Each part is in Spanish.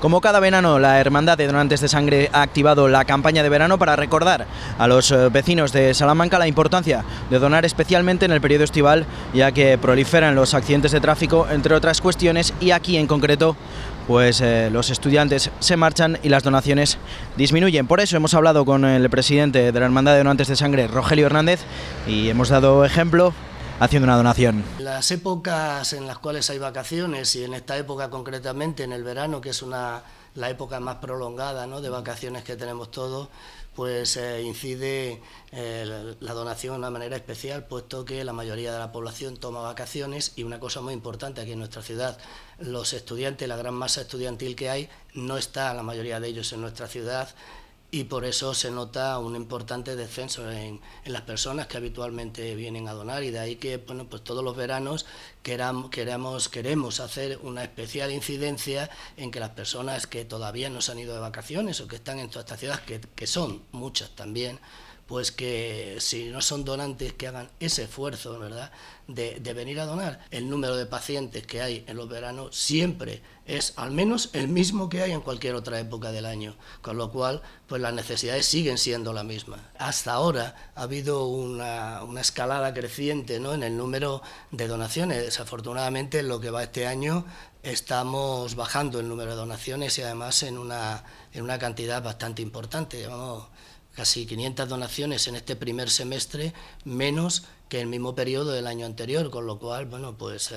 Como cada verano, la Hermandad de Donantes de Sangre ha activado la campaña de verano para recordar a los eh, vecinos de Salamanca la importancia de donar especialmente en el periodo estival, ya que proliferan los accidentes de tráfico, entre otras cuestiones, y aquí en concreto, pues eh, los estudiantes se marchan y las donaciones disminuyen. Por eso hemos hablado con el presidente de la Hermandad de Donantes de Sangre, Rogelio Hernández, y hemos dado ejemplo haciendo una donación. Las épocas en las cuales hay vacaciones y en esta época concretamente, en el verano, que es una, la época más prolongada ¿no? de vacaciones que tenemos todos, pues eh, incide eh, la donación de una manera especial, puesto que la mayoría de la población toma vacaciones y una cosa muy importante aquí en nuestra ciudad, los estudiantes, la gran masa estudiantil que hay, no está la mayoría de ellos en nuestra ciudad y por eso se nota un importante descenso en, en, las personas que habitualmente vienen a donar y de ahí que bueno, pues todos los veranos queremos hacer una especial incidencia en que las personas que todavía no se han ido de vacaciones o que están en todas estas ciudades, que, que son muchas también, pues que si no son donantes que hagan ese esfuerzo, ¿verdad?, de, venir a donar. El número de pacientes que hay en los veranos siempre es al menos el mismo que hay en cualquier otra época del año, con lo cual, pues las necesidades siguen siendo las mismas. Hasta ahora ha habido una, escalada creciente ¿no? en el número de donaciones. Desafortunadamente, lo que va este año, estamos bajando el número de donaciones y además en una, en una cantidad bastante importante casi 500 donaciones en este primer semestre, menos que el mismo periodo del año anterior, con lo cual, bueno, pues eh,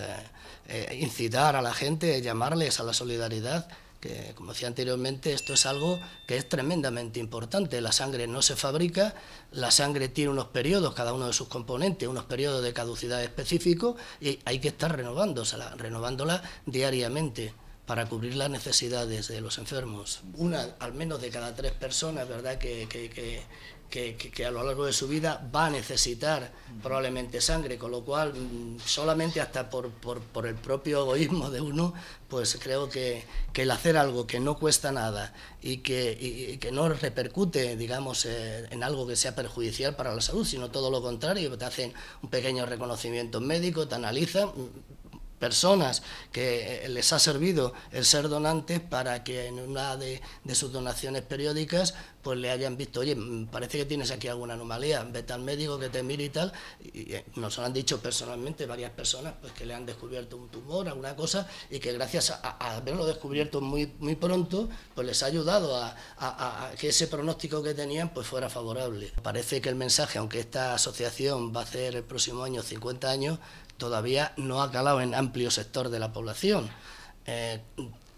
eh, incitar a la gente, llamarles a la solidaridad, que como decía anteriormente, esto es algo que es tremendamente importante. La sangre no se fabrica, la sangre tiene unos periodos, cada uno de sus componentes, unos periodos de caducidad específicos y hay que estar renovándosela, renovándola diariamente para cubrir las necesidades de los enfermos. Una, al menos de cada tres personas, ¿verdad?, que, que, que, que, a lo largo de su vida va a necesitar probablemente sangre, con lo cual mm, solamente hasta por, por, por el propio egoísmo de uno, pues creo que, el hacer algo que no cuesta nada y que, y, que no repercute, digamos, eh, en algo que sea perjudicial para la salud, sino todo lo contrario, te hacen un pequeño reconocimiento médico, te analizan, personas que eh, les ha servido el ser donantes para que en una de, sus donaciones periódicas pues le hayan visto, oye, mm, parece que tienes aquí alguna anomalía, vete al médico que te mire y tal. Y eh, nos han dicho personalmente varias personas pues que le han descubierto un tumor, alguna cosa, y que gracias a, haberlo descubierto muy, muy pronto, pues les ha ayudado a, a que ese pronóstico que tenían pues fuera favorable. Parece que el mensaje, aunque esta asociación va a hacer el próximo año 50 años, todavía no ha calado en amplio sector de la población. Eh,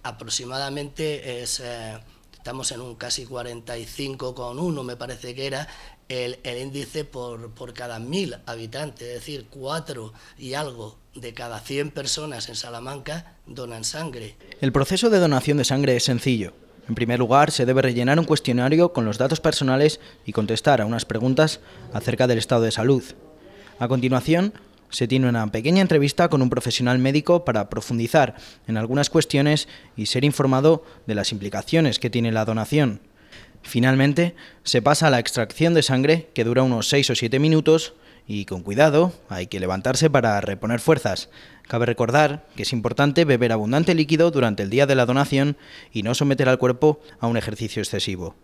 aproximadamente es, eh, estamos en un casi 45,1, me parece que era, el, índice por, por cada mil habitantes, es decir, cuatro y algo de cada 100 personas en Salamanca donan sangre. El proceso de donación de sangre es sencillo. En primer lugar, se debe rellenar un cuestionario con los datos personales y contestar a unas preguntas acerca del estado de salud. A continuación, se tiene una pequeña entrevista con un profesional médico para profundizar en algunas cuestiones y ser informado de las implicaciones que tiene la donación. Finalmente, se pasa a la extracción de sangre, que dura unos 6 o 7 minutos, y con cuidado hay que levantarse para reponer fuerzas. Cabe recordar que es importante beber abundante líquido durante el día de la donación y no someter al cuerpo a un ejercicio excesivo.